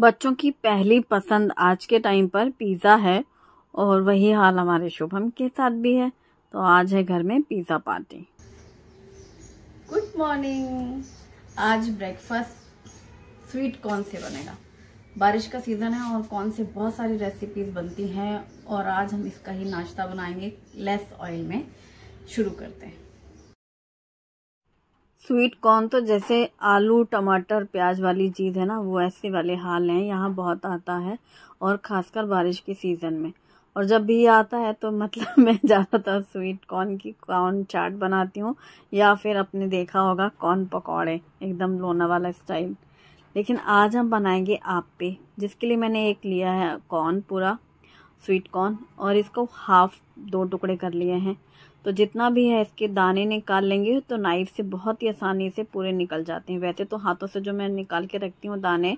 बच्चों की पहली पसंद आज के टाइम पर पिज़्ज़ा है और वही हाल हमारे शुभम के साथ भी है तो आज है घर में पिज़्ज़ा पार्टी गुड मॉर्निंग आज ब्रेकफास्ट स्वीट कौन से बनेगा बारिश का सीज़न है और कौन से बहुत सारी रेसिपीज़ बनती हैं और आज हम इसका ही नाश्ता बनाएंगे लेस ऑयल में शुरू करते हैं स्वीट कॉर्न तो जैसे आलू टमाटर प्याज वाली चीज़ है ना वो ऐसे वाले हाल हैं यहाँ बहुत आता है और ख़ासकर बारिश के सीज़न में और जब भी आता है तो मतलब मैं ज़्यादातर स्वीट कॉर्न की कॉर्न चाट बनाती हूँ या फिर आपने देखा होगा कॉर्न पकौड़े एकदम लोना वाला स्टाइल लेकिन आज हम बनाएंगे आप पे जिसके लिए मैंने एक लिया है कॉर्न पूरा स्वीट कॉर्न और इसको हाफ दो टुकड़े कर लिए हैं तो जितना भी है इसके दाने निकाल लेंगे तो नाइफ से बहुत ही आसानी से पूरे निकल जाते हैं वैसे तो हाथों से जो मैं निकाल के रखती हूँ दाने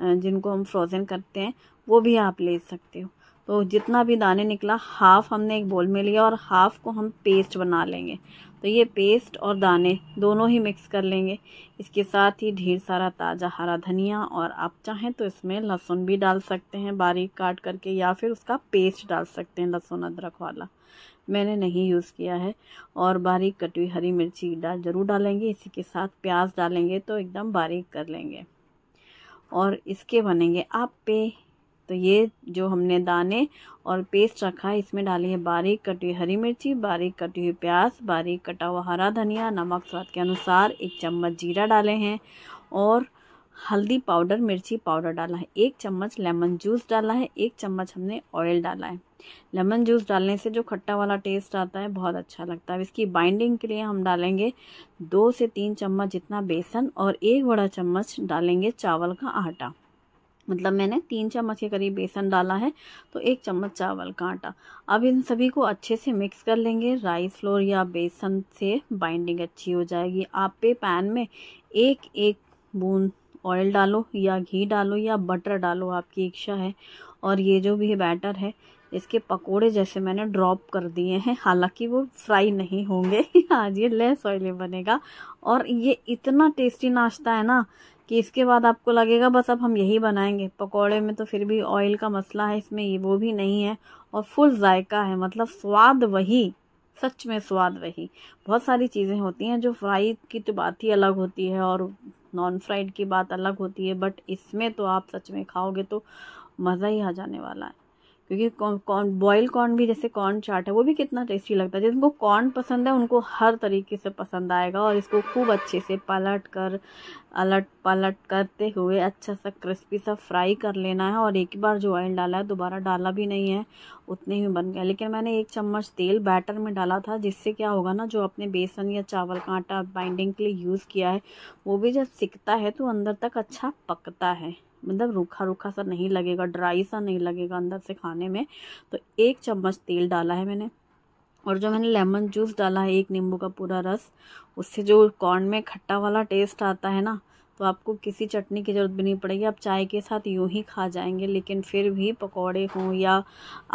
जिनको हम फ्रोज़न करते हैं वो भी आप ले सकते हो तो जितना भी दाने निकला हाफ़ हमने एक बोल में लिया और हाफ़ को हम पेस्ट बना लेंगे तो ये पेस्ट और दाने दोनों ही मिक्स कर लेंगे इसके साथ ही ढेर सारा ताज़ा हरा धनिया और आप चाहें तो इसमें लहसुन भी डाल सकते हैं बारीक काट करके या फिर उसका पेस्ट डाल सकते हैं लहसुन अदरक वाला मैंने नहीं यूज़ किया है और बारीक कटी हुई हरी मिर्ची डाल ज़रूर डालेंगे इसी के साथ प्याज डालेंगे तो एकदम बारीक कर लेंगे और इसके बनेंगे आप पे तो ये जो हमने दाने और पेस्ट रखा है इसमें डाली है बारीक कटी हुई हरी मिर्ची बारीक कटी हुई प्याज बारीक कटा हुआ हरा धनिया नमक स्वाद के अनुसार एक चम्मच जीरा डाले हैं और हल्दी पाउडर मिर्ची पाउडर डाला है एक चम्मच लेमन जूस डाला है एक चम्मच हमने ऑयल डाला है लेमन जूस डालने से जो खट्टा वाला टेस्ट आता है बहुत अच्छा लगता है इसकी बाइंडिंग के लिए हम डालेंगे दो से तीन चम्मच जितना बेसन और एक बड़ा चम्मच डालेंगे चावल का आटा मतलब मैंने तीन चम्मच के करीब बेसन डाला है तो एक चम्मच चावल का आटा अब इन सभी को अच्छे से मिक्स कर लेंगे राइस फ्लोर या बेसन से बाइंडिंग अच्छी हो जाएगी आप पे पैन में एक एक बूंद ऑयल डालो या घी डालो या बटर डालो आपकी इच्छा है और ये जो भी बैटर है इसके पकोड़े जैसे मैंने ड्रॉप कर दिए हैं हालांकि वो फ्राई नहीं होंगे आज ये लेस ऑयले बनेगा और ये इतना टेस्टी नाश्ता है ना कि इसके बाद आपको लगेगा बस अब हम यही बनाएंगे पकोड़े में तो फिर भी ऑयल का मसला है इसमें ये वो भी नहीं है और फुल जायका है मतलब स्वाद वही सच में स्वाद वही बहुत सारी चीज़ें होती हैं जो फ्राई की तो बात ही अलग होती है और नॉन फ्राइड की बात अलग होती है बट इसमें तो आप सच में खाओगे तो मज़ा ही आ जाने वाला है क्योंकि कॉर्न बॉयल कॉर्न भी जैसे कॉर्न चाट है वो भी कितना टेस्टी लगता है जिनको कॉर्न पसंद है उनको हर तरीके से पसंद आएगा और इसको खूब अच्छे से पलट कर अलट पलट करते हुए अच्छा सा क्रिस्पी सा फ्राई कर लेना है और एक बार जो ऑयल डाला है दोबारा डाला भी नहीं है उतने ही बन गया लेकिन मैंने एक चम्मच तेल बैटर में डाला था जिससे क्या होगा ना जो अपने बेसन या चावल का आटा बाइंडिंग के लिए यूज़ किया है वो भी जब सिकता है तो अंदर तक अच्छा पकता है मतलब रूखा रूखा सा नहीं लगेगा ड्राई सा नहीं लगेगा अंदर से खाने में तो एक चम्मच तेल डाला है मैंने और जो मैंने लेमन जूस डाला है एक नींबू का पूरा रस उससे जो कॉर्न में खट्टा वाला टेस्ट आता है ना तो आपको किसी चटनी की ज़रूरत भी नहीं पड़ेगी आप चाय के साथ यूँ ही खा जाएंगे लेकिन फिर भी पकौड़े हों या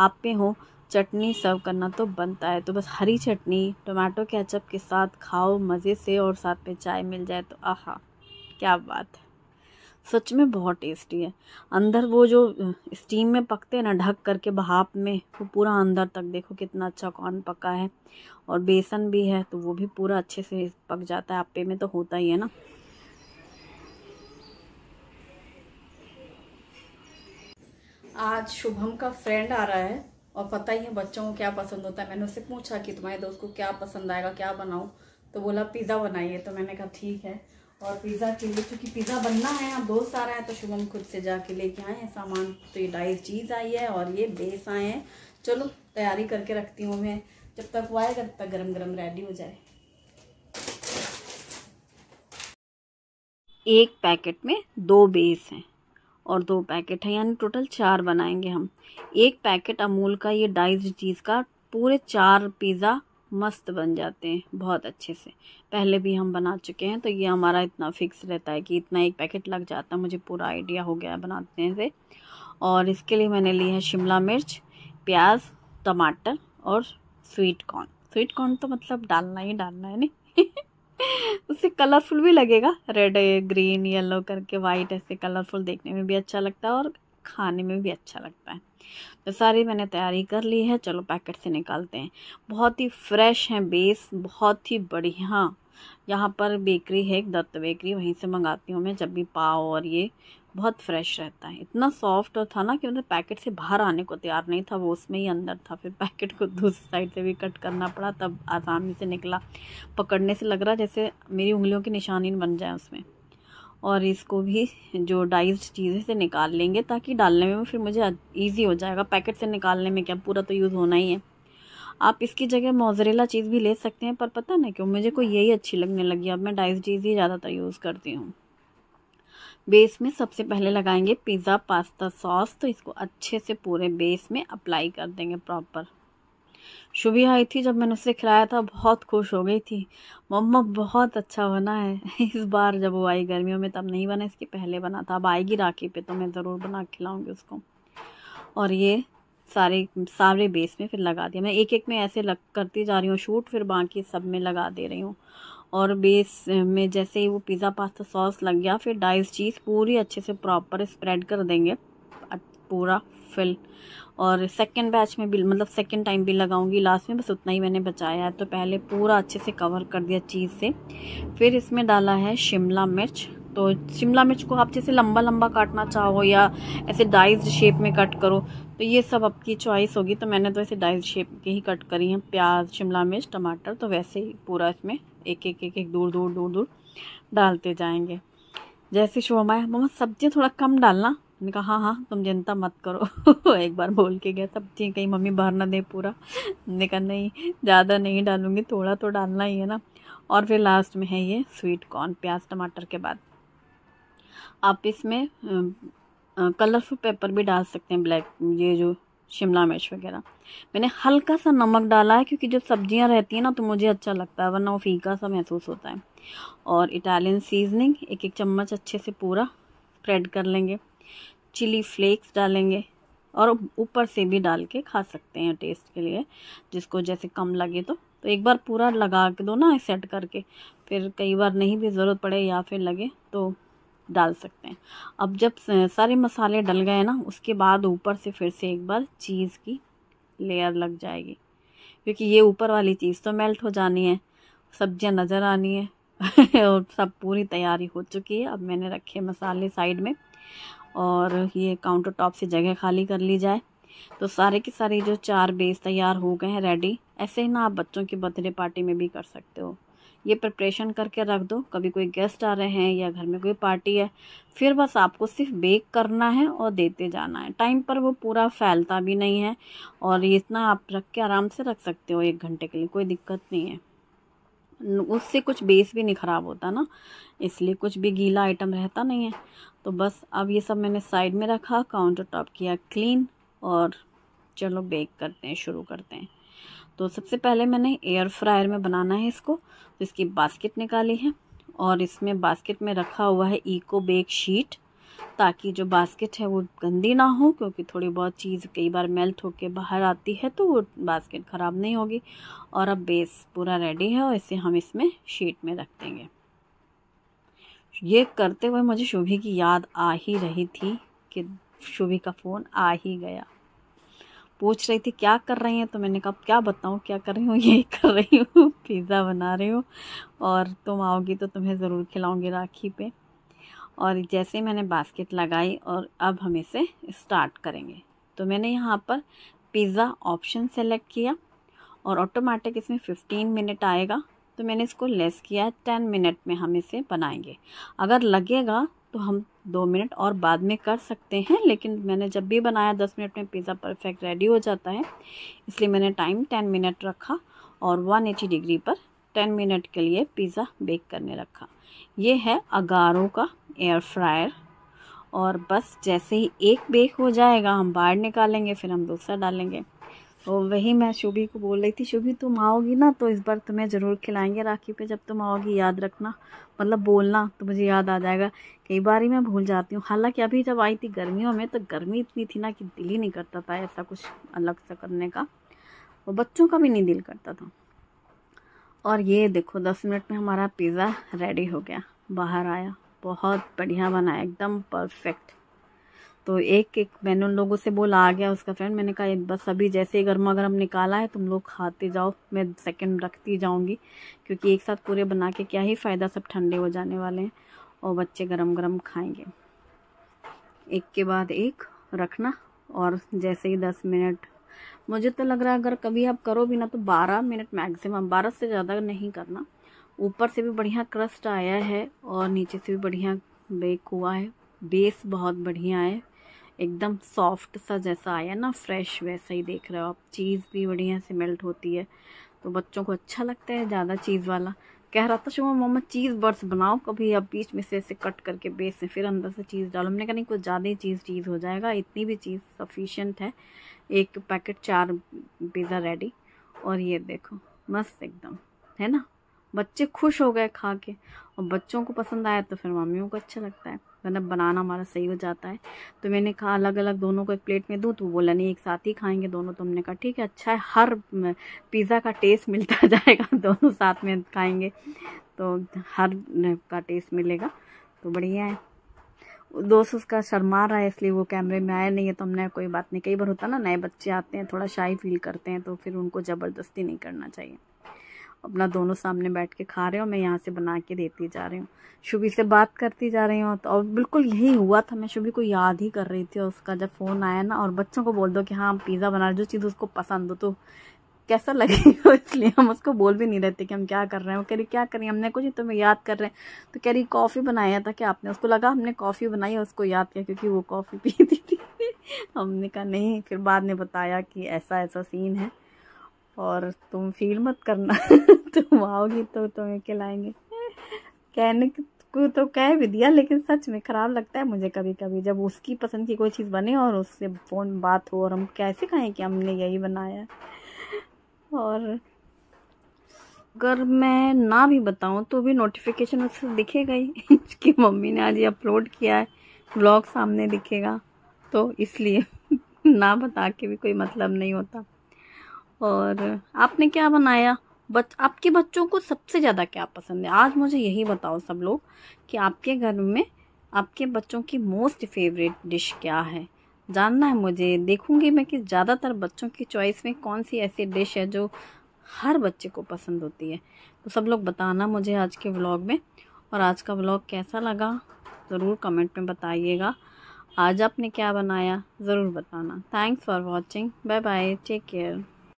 आप पे हों चटनी सर्व करना तो बनता है तो बस हरी चटनी टमाटो अचप के साथ खाओ मज़े से और साथ में चाय मिल जाए तो आहा क्या बात है सच में बहुत टेस्टी है अंदर वो जो स्टीम में पकते हैं ना ढक करके भाप में वो पूरा अंदर तक देखो कितना अच्छा कौन पका है और बेसन भी है तो वो भी पूरा अच्छे से पक जाता है आपे में तो होता ही है ना आज शुभम का फ्रेंड आ रहा है और पता ही है बच्चों को क्या पसंद होता है मैंने उससे पूछा कि तुम्हारे दोस्त को क्या पसंद आएगा क्या बनाऊँ तो बोला पिज़्ज़ा बनाइए तो मैंने कहा ठीक है और पिज़्ज़ा के लिए चूँकि पिज़्ज़ा बनना है अब दोस्त सारा है तो शुभम खुद से जाके लेके आए हैं सामान तो ये डाइस चीज़ आई है और ये बेस आए हैं चलो तैयारी करके रखती हूँ मैं जब तक वो आएगा तब तक गरम गरम रेडी हो जाए एक पैकेट में दो बेस हैं और दो पैकेट हैं यानी टोटल चार बनाएंगे हम एक पैकेट अमूल का ये डाइज चीज़ का पूरे चार पिज़्ज़ा मस्त बन जाते हैं बहुत अच्छे से पहले भी हम बना चुके हैं तो ये हमारा इतना फिक्स रहता है कि इतना एक पैकेट लग जाता है मुझे पूरा आइडिया हो गया है बनाने से और इसके लिए मैंने ली है शिमला मिर्च प्याज टमाटर और स्वीट कॉर्न स्वीट कॉर्न तो मतलब डालना ही डालना है नहीं उससे कलरफुल भी लगेगा रेड ग्रीन येलो करके वाइट ऐसे कलरफुल देखने में भी अच्छा लगता है और खाने में भी अच्छा लगता है तो सारी मैंने तैयारी कर ली है चलो पैकेट से निकालते हैं बहुत ही फ्रेश हैं बेस बहुत ही बढ़िया यहाँ पर बेकरी है एक दत्त बेकरी वहीं से मंगाती हूँ मैं जब भी पाव और ये बहुत फ्रेश रहता है इतना सॉफ्ट था ना कि मतलब पैकेट से बाहर आने को तैयार नहीं था वो उसमें ही अंदर था फिर पैकेट को दूसरी साइड से भी कट करना पड़ा तब आसानी से निकला पकड़ने से लग रहा जैसे मेरी उंगलियों की निशानी बन जाए उसमें और इसको भी जो डाइज्ड चीज़ें से निकाल लेंगे ताकि डालने में फिर मुझे ईजी हो जाएगा पैकेट से निकालने में क्या पूरा तो यूज़ होना ही है आप इसकी जगह मोजरेला चीज़ भी ले सकते हैं पर पता ना क्यों मुझे को यही अच्छी लगने लगी अब मैं डाइज चीज़ ही ज़्यादातर यूज़ करती हूँ बेस में सबसे पहले लगाएंगे पिज़्ज़ा पास्ता सॉस तो इसको अच्छे से पूरे बेस में अप्लाई कर देंगे प्रॉपर शुभी आई थी जब मैंने उसे खिलाया था बहुत खुश हो गई थी मम्मा बहुत अच्छा बना है इस बार जब वो आई गर्मियों में तब नहीं बना इसके पहले बना था अब आएगी राखी पे तो मैं ज़रूर बना खिलाऊँगी उसको और ये सारे सारे बेस में फिर लगा दिया मैं एक एक में ऐसे लग करती जा रही हूँ शूट फिर बाकी सब में लगा दे रही हूँ और बेस में जैसे ही वो पिज़्ज़ा पास्ता सॉस लग गया फिर डाइस चीज़ पूरी अच्छे से प्रॉपर स्प्रेड कर देंगे पूरा फिल और सेकेंड बैच में भी मतलब सेकेंड टाइम भी लगाऊंगी लास्ट में बस उतना ही मैंने बचाया है तो पहले पूरा अच्छे से कवर कर दिया चीज़ से फिर इसमें डाला है शिमला मिर्च तो शिमला मिर्च को आप जैसे लंबा लंबा काटना चाहो या ऐसे डाइज शेप में कट करो तो ये सब आपकी चॉइस होगी तो मैंने तो ऐसे डाइज शेप के ही कट करी हैं प्याज शिमला मिर्च टमाटर तो वैसे ही पूरा इसमें एक एक एक एक दूर दूर दूर दूर डालते जाएंगे जैसे शोमा है मम्मा सब्ज़ियाँ थोड़ा कम डालना मैंने कहा हाँ हाँ तुम जनता मत करो एक बार बोल के गया तब ठीक कहीं मम्मी भर ना दे पूरा मैंने कहा नहीं ज़्यादा नहीं डालूँगी थोड़ा तो डालना ही है ना और फिर लास्ट में है ये स्वीट कॉर्न प्याज टमाटर के बाद आप इसमें कलरफुल पेपर भी डाल सकते हैं ब्लैक ये जो शिमला मिर्च वगैरह मैंने हल्का सा नमक डाला है क्योंकि जब सब्जियां रहती हैं ना तो मुझे अच्छा लगता है वरना वो फीका सा महसूस होता है और इटालियन सीजनिंग एक एक चम्मच अच्छे से पूरा स्प्रेड कर लेंगे चिली फ्लेक्स डालेंगे और ऊपर से भी डाल के खा सकते हैं टेस्ट के लिए जिसको जैसे कम लगे तो तो एक बार पूरा लगा के दो ना सेट करके फिर कई बार नहीं भी ज़रूरत पड़े या फिर लगे तो डाल सकते हैं अब जब सारे मसाले डल गए ना उसके बाद ऊपर से फिर से एक बार चीज़ की लेयर लग जाएगी क्योंकि ये ऊपर वाली चीज़ तो मेल्ट हो जानी है सब्जियाँ नज़र आनी है और सब पूरी तैयारी हो चुकी है अब मैंने रखे मसाले साइड में और ये काउंटर टॉप से जगह खाली कर ली जाए तो सारे के सारे जो चार बेस तैयार हो गए हैं रेडी ऐसे ही ना आप बच्चों की बर्थडे पार्टी में भी कर सकते हो ये प्रिपरेशन करके रख दो कभी कोई गेस्ट आ रहे हैं या घर में कोई पार्टी है फिर बस आपको सिर्फ बेक करना है और देते जाना है टाइम पर वो पूरा फैलता भी नहीं है और ये इतना आप रख के आराम से रख सकते हो एक घंटे के लिए कोई दिक्कत नहीं है उससे कुछ बेस भी नहीं ख़राब होता ना इसलिए कुछ भी गीला आइटम रहता नहीं है तो बस अब ये सब मैंने साइड में रखा काउंटर टॉप किया क्लीन और चलो बेक करते हैं शुरू करते हैं तो सबसे पहले मैंने एयर फ्रायर में बनाना है इसको तो इसकी बास्केट निकाली है और इसमें बास्केट में रखा हुआ है इको बेक शीट ताकि जो बास्केट है वो गंदी ना हो क्योंकि थोड़ी बहुत चीज़ कई बार मेल्ट होकर बाहर आती है तो वो बास्केट ख़राब नहीं होगी और अब बेस पूरा रेडी है और इसे हम इसमें शीट में रख देंगे ये करते हुए मुझे शुभी की याद आ ही रही थी कि शुभी का फ़ोन आ ही गया पूछ रही थी क्या कर रही हैं तो मैंने कहा क्या बताऊँ क्या कर रही हूँ ये कर रही हूँ पिज़्ज़ा बना रही हूँ और तुम आओगी तो तुम्हें ज़रूर खिलाऊँगी राखी पे और जैसे मैंने बास्केट लगाई और अब हम इसे स्टार्ट करेंगे तो मैंने यहाँ पर पिज़्ज़ा ऑप्शन सेलेक्ट किया और ऑटोमेटिक इसमें 15 मिनट आएगा तो मैंने इसको लेस किया है टेन मिनट में हम इसे बनाएंगे अगर लगेगा तो हम दो मिनट और बाद में कर सकते हैं लेकिन मैंने जब भी बनाया दस मिनट में पिज़्ज़ा परफेक्ट रेडी हो जाता है इसलिए मैंने टाइम टेन मिनट रखा और वन एटी डिग्री पर टेन मिनट के लिए पिज़्ज़ा बेक करने रखा ये है अगारों का एयर फ्रायर और बस जैसे ही एक बेक हो जाएगा हम बाहर निकालेंगे फिर हम दूसरा डालेंगे वही मैं शुभी को बोल रही थी शुभी तुम आओगी ना तो इस बार तुम्हें ज़रूर खिलाएंगे राखी पे जब तुम आओगी याद रखना मतलब बोलना तो मुझे याद आ जाएगा कई बार ही मैं भूल जाती हूँ हालांकि अभी जब आई थी गर्मियों में तो गर्मी इतनी थी ना कि दिल ही नहीं करता था ऐसा कुछ अलग सा करने का और बच्चों का भी नहीं दिल करता था और ये देखो दस मिनट में हमारा पिज़्ज़ा रेडी हो गया बाहर आया बहुत बढ़िया बना एकदम परफेक्ट तो एक एक मैंने उन लोगों से बोला आ गया उसका फ्रेंड मैंने कहा बस अभी जैसे ही गर्मा गर्म निकाला है तुम लोग खाते जाओ मैं सेकंड रखती जाऊंगी क्योंकि एक साथ पूरे बना के क्या ही फ़ायदा सब ठंडे हो जाने वाले हैं और बच्चे गरम गरम खाएंगे एक के बाद एक रखना और जैसे ही दस मिनट मुझे तो लग रहा है अगर कभी आप करो भी ना तो बारह मिनट मैक्सिमम बारह से ज़्यादा नहीं करना ऊपर से भी बढ़िया क्रस्ट आया है और नीचे से भी बढ़िया बेक हुआ है बेस बहुत बढ़िया है एकदम सॉफ्ट सा जैसा आया ना फ्रेश वैसा ही देख रहे हो आप चीज़ भी बढ़िया से मेल्ट होती है तो बच्चों को अच्छा लगता है ज़्यादा चीज़ वाला कह रहा था शुभम मम्मा चीज़ बर्ड्स बनाओ कभी आप बीच में से ऐसे कट करके बेस से फिर अंदर से चीज़ डालो हमने कहा नहीं कुछ ज़्यादा ही चीज़ चीज़ हो जाएगा इतनी भी चीज़ सफिशेंट है एक पैकेट चार पिज़्ज़ा रेडी और ये देखो मस्त एकदम है ना बच्चे खुश हो गए खा के और बच्चों को पसंद आया तो फिर मम्मियों को अच्छा लगता है मतलब बनाना हमारा सही हो जाता है तो मैंने कहा अलग अलग दोनों को एक प्लेट में दूँ तो बोला नहीं एक साथ ही खाएंगे दोनों तो हमने कहा ठीक है अच्छा है हर पिज़्ज़ा का टेस्ट मिलता जाएगा दोनों साथ में खाएंगे तो हर का टेस्ट मिलेगा तो बढ़िया है दोस्त उसका शर्मा रहा है इसलिए वो कैमरे में आया नहीं है तो हमने कोई बात नहीं कई बार होता ना नए बच्चे आते हैं थोड़ा शाही फील करते हैं तो फिर उनको ज़बरदस्ती नहीं करना चाहिए अपना दोनों सामने बैठ के खा रहे हो मैं यहाँ से बना के देती जा रही हूँ शुभी से बात करती जा रही हूँ तो और बिल्कुल यही हुआ था मैं शुभी को याद ही कर रही थी और उसका जब फ़ोन आया ना और बच्चों को बोल दो कि हाँ पिज़्ज़ा बना रहे जो चीज़ उसको पसंद हो तो कैसा लगेगा इसलिए हम उसको बोल भी नहीं रहते कि हम क्या कर रहे हैं वो कह रही क्या करें हमने कुछ तुम्हें याद कर रहे हैं तो कह रही कॉफ़ी बनाया था कि आपने उसको लगा हमने कॉफ़ी बनाई और उसको याद किया क्योंकि वो कॉफ़ी पीती थी हमने कहा नहीं फिर बाद में बताया कि ऐसा ऐसा सीन है और तुम फील मत करना तुम आओगी तो तुम्हें खिलाएंगे कहने को तो कह भी दिया लेकिन सच में ख़राब लगता है मुझे कभी कभी जब उसकी पसंद की कोई चीज़ बने और उससे फ़ोन बात हो और हम कैसे कहें कि हमने यही बनाया और अगर मैं ना भी बताऊं तो भी नोटिफिकेशन उससे दिखेगा ही कि मम्मी ने आज ये अपलोड किया है ब्लॉग सामने दिखेगा तो इसलिए ना बता के भी कोई मतलब नहीं होता और आपने क्या बनाया बच आपके बच्चों को सबसे ज़्यादा क्या पसंद है आज मुझे यही बताओ सब लोग कि आपके घर में आपके बच्चों की मोस्ट फेवरेट डिश क्या है जानना है मुझे देखूंगी मैं कि ज़्यादातर बच्चों की चॉइस में कौन सी ऐसी डिश है जो हर बच्चे को पसंद होती है तो सब लोग बताना मुझे आज के व्लॉग में और आज का व्लॉग कैसा लगा ज़रूर कमेंट में बताइएगा आज आपने क्या बनाया ज़रूर बताना thanks for watching bye bye take care